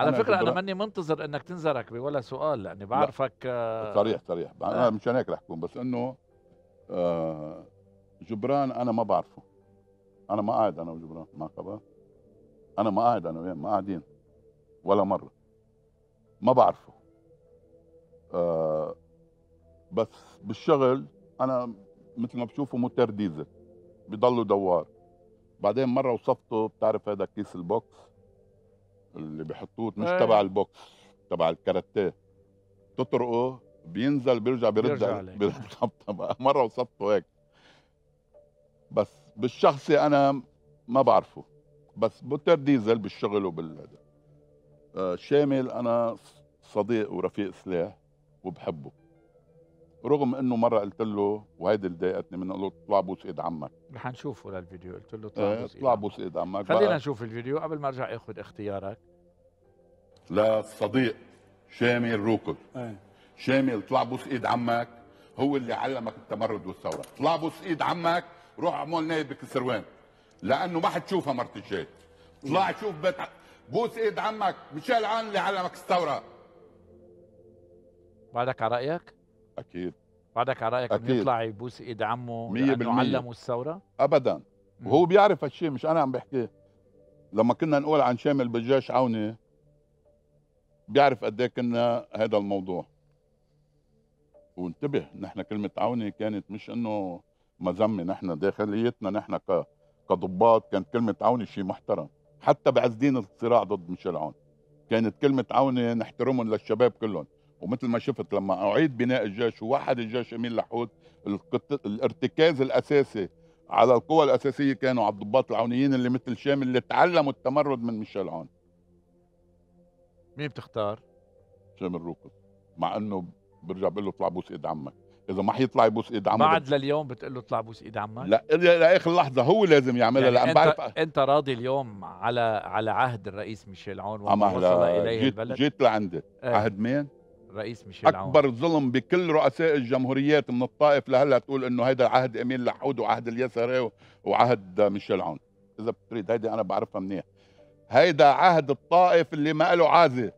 على فكره انا ماني منتظر انك تنزل بولا ولا سؤال لاني بعرفك لا. آه، صريح صريح آه. انا أه. هيك رح اكون بس انه آه، جبران انا ما بعرفه انا ما قاعد انا وجبران مع خبر انا ما قاعد انا وياه ما قاعدين ولا مره ما بعرفه بس بالشغل انا مثل ما بشوفه متر ديزل بضله دوار بعدين مره وصفته بتعرف هذا كيس البوكس اللي بيحطوه مش إيه. تبع البوكس تبع الكاراتيه تطرقه بينزل بيرجع بيرد بيرجع بيرد مره وصفته هيك بس بالشخصي انا ما بعرفه بس بوتر ديزل بالشغل وبال آه، شامل انا صديق ورفيق سلاح وبحبه رغم انه مره قلت له وهيدي اللي ضايقتني منه قلت له اطلع بوس ايد عمك رح نشوفه للفيديو قلت له اطلع ايه بوس اطلع بوس ايد عمك خلينا نشوف الفيديو قبل ما ارجع اخذ اختيارك للصديق شامل روكل ايه. شامل اطلع بوس ايد عمك هو اللي علمك التمرد والثوره اطلع بوس ايد عمك روح اعمل نايب بكسروان لانه ما حتشوفها الجاي اطلع إيه. شوف بيت بوس ايد عمك ميشيل عن اللي علمك الثوره بعدك على رايك اكيد بعدك على رايك بيطلع يطلع يبوس ايد عمه مية لانه علمه الثوره؟ ابدا مم. وهو بيعرف هالشيء مش انا عم بحكيه لما كنا نقول عن شامل بجاش عوني بيعرف قد ايه كنا هذا الموضوع وانتبه نحن كلمه عوني كانت مش انه مذمه نحن داخليتنا نحن ك... كضباط كانت كلمه عوني شيء محترم حتى بعز دين الصراع ضد ميشيل عون كانت كلمه عوني نحترمهم للشباب كلهم ومثل ما شفت لما اعيد بناء الجيش ووحد الجيش امين لحوت الارتكاز الاساسي على القوى الاساسيه كانوا على الضباط العونيين اللي مثل شامل اللي تعلموا التمرد من ميشيل عون مين بتختار؟ شامل روكس مع انه برجع بقول له اطلع بوس ايد عمك اذا ما حيطلع يبوس ايد عمك بعد لليوم بتقول له اطلع بوس ايد عمك لا لاخر لحظه هو لازم يعملها يعني لان انت بعرف انت راضي اليوم على على عهد الرئيس ميشيل عون وما وصل اليه جيت البلد جيت لعندي آه. عهد مين؟ رئيس ميشيل اكبر عون. ظلم بكل رؤساء الجمهوريات من الطائف لهلا تقول انه هيدا عهد امين لحود وعهد اليسري وعهد ميشيل عون اذا بتريد هيدي انا بعرفها منيح هيدا عهد الطائف اللي ما له عازه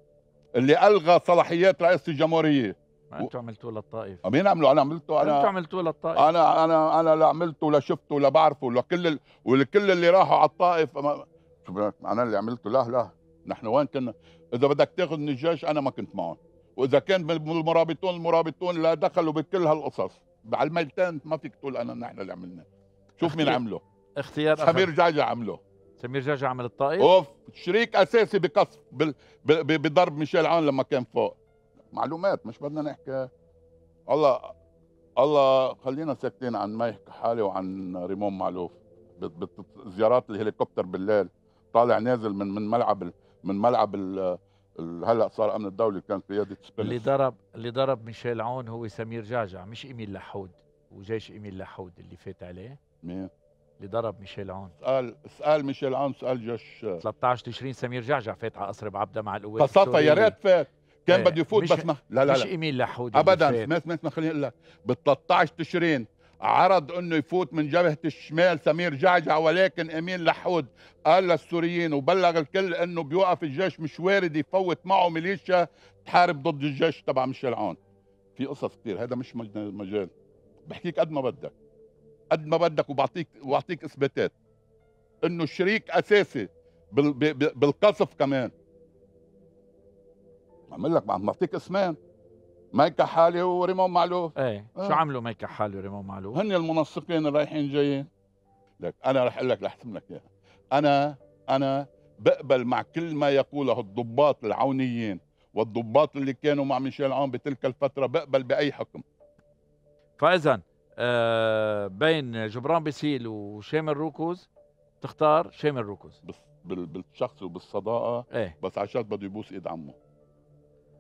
اللي الغى صلاحيات رئيس الجمهوريه ما انتم عملتوه للطائف مين عملوا انا عملته انا انتم عملتوه للطائف انا انا انا لا عملته ولا شفته ولا بعرفه لكل ال... ولكل اللي راحوا على الطائف شو انا اللي عملته لا لا نحن وين كنا اذا بدك تاخذ من الجيش انا ما كنت معهم واذا كان المرابطون المرابطون لا دخلوا بكل هالقصص على الميلتان ما فيك تقول انا نحن اللي عملناه شوف مين عمله اختيار سمير جعجع عمله سمير جعجع عمل الطائف اوف شريك اساسي بقصف بضرب ميشيل عون لما كان فوق معلومات مش بدنا نحكي الله الله خلينا ساكتين عن ميك حالي وعن ريمون معلوف زيارات الهليكوبتر بالليل طالع نازل من من ملعب من ملعب هلا صار امن الدولي كان قياده سبنس اللي ضرب اللي ضرب ميشيل عون هو سمير جعجع مش ايميل لحود وجيش ايميل لحود اللي فات عليه مين اللي ضرب ميشيل عون سأل سأل ميشيل عون سأل جيش 13 تشرين سمير جعجع فات على قصر بعبده مع القوات قصفها يا ريت فات كان إيه، بده يفوت بس ما لا لا لا مش ايميل لحود ابدا ما ما خليني اقول لك بال 13 تشرين عرض انه يفوت من جبهه الشمال سمير جعجع ولكن امين لحود قال للسوريين وبلغ الكل انه بيوقف الجيش مش وارد يفوت معه ميليشيا تحارب ضد الجيش تبع ميشيل عون في قصص كثير هذا مش مجال بحكيك قد ما بدك قد ما بدك وبعطيك وبعطيك اثباتات انه شريك اساسي بالقصف كمان عم لك بعطيك اسمان مايك كحالي وريمون معلوف ايه آه. شو عملوا مايك كحالي وريمون معلوف؟ هن المنسقين الرايحين جايين لك انا رح اقول لك رح لك اياها انا انا بقبل مع كل ما يقوله الضباط العونيين والضباط اللي كانوا مع ميشيل عون بتلك الفتره بقبل باي حكم فاذا آه بين جبران بيسيل وشامل روكوز تختار شامل روكوز بالشخص وبالصداقه ايه؟ بس عشان بده يبوس ايد عمه